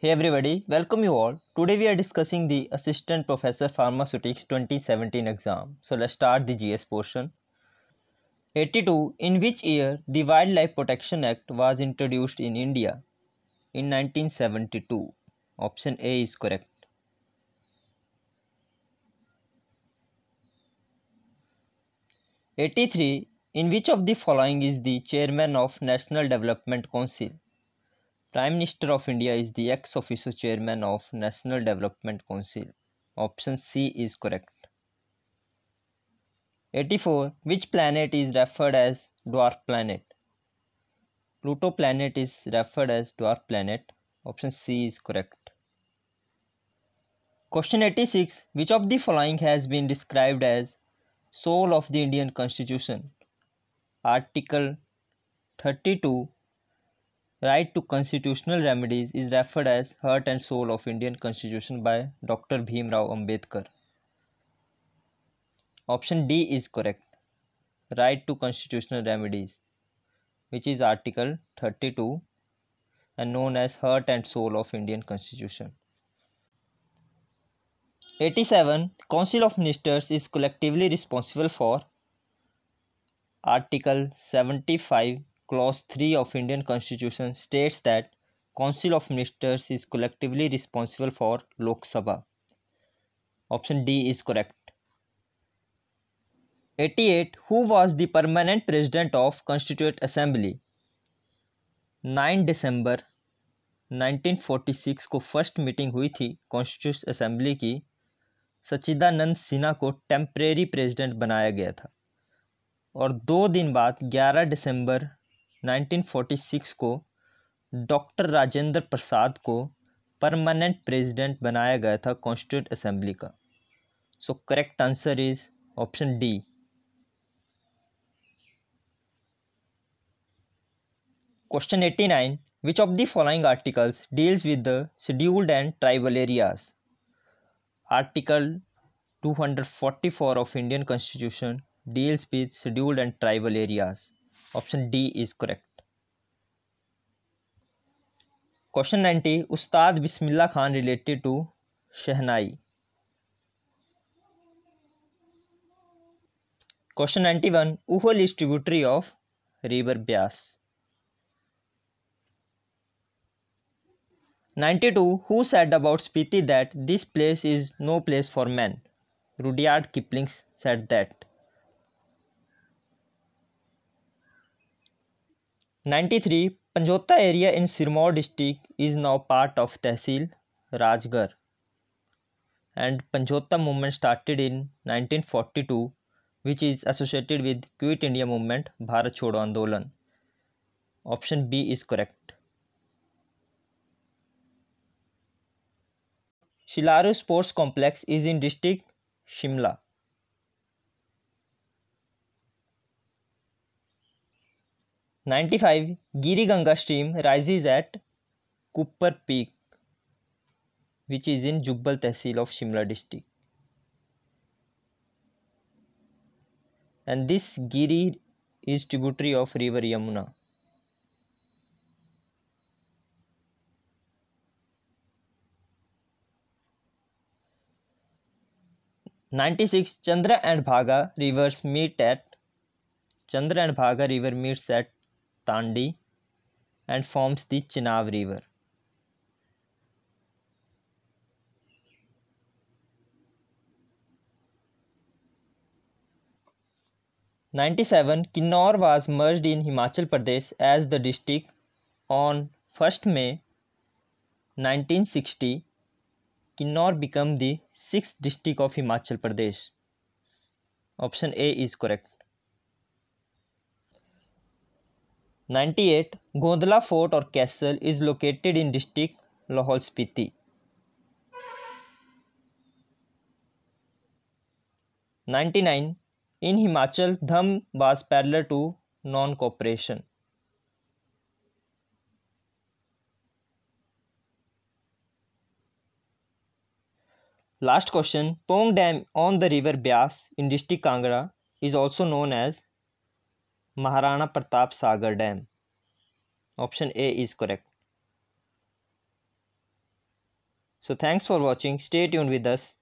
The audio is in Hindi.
Hey everybody, welcome you all. Today we are discussing the Assistant Professor Pharmaceutics 2017 exam. So let's start the GS portion. 82. In which year the Wildlife Protection Act was introduced in India? In 1972. Option A is correct. Eighty-three. In which of the following is the chairman of National Development Council? Prime Minister of India is the ex officio chairman of National Development Council. Option C is correct. 84. Which planet is referred as dwarf planet? Pluto planet is referred as dwarf planet. Option C is correct. Question 86. Which of the following has been described as soul of the Indian Constitution? Article 32 right to constitutional remedies is referred as heart and soul of Indian constitution by Dr. Bhim Rao Ambedkar. Option D is correct. Right to constitutional remedies which is article 32 and known as heart and soul of Indian constitution. 87 Council of Ministers is collectively responsible for article 75 clause 3 of indian constitution states that council of ministers is collectively responsible for lok sabha option d is correct 88 who was the permanent president of constituent assembly 9 दिसंबर 1946 को फर्स्ट मीटिंग हुई थी कॉन्स्टिट्यूशन असेंबली की सच्चिदानंद सिन्हा को टेम्परेरी प्रेसिडेंट बनाया गया था और दो दिन बाद 11 दिसंबर 1946 को डॉक्टर राजेंद्र प्रसाद को परमानेंट प्रेसिडेंट बनाया गया था कॉन्स्टिट्यूट असेंबली का so correct answer is option D question 89 nine which of the following articles deals with the scheduled and tribal areas article 244 of Indian constitution deals with scheduled and tribal areas option D is correct question ninety Ustad Bismillah Khan related to shehnai question ninety one Uhl is tributary of river Beas ninety two who said about Spiti that this place is no place for man Rudyard Kipling's said that 93 Panjota area in Sirmaur district is now part of Tehsil Rajgarh and Panjota movement started in 1942 which is associated with Quit India movement Bharat Chodo Andolan. Option B is correct. Shilaru Sports Complex is in district Shimla. Ninety five Giri Ganga stream rises at Kupar peak which is in Jubbal tehsil of Shimla district and this Giri is tributary of river Yamuna ninety six Chandra and Bhaga rivers meet at Chandra and Bhaga river meets at Tandi and forms the Chenab River. Ninety-seven Kinnaur was merged in Himachal Pradesh as the district on first May nineteen sixty. Kinnaur became the sixth district of Himachal Pradesh. Option A is correct. 98. Gondla Fort or Castle is located in district Lahore Spiti. 99. In Himachal, Dham was parallel to non-cooperation. Last question. Pong Dam on the river Bias in district Kangra is also known as Maharana Pratap Sagar dam option A is correct so thanks for watching stay यून विद दस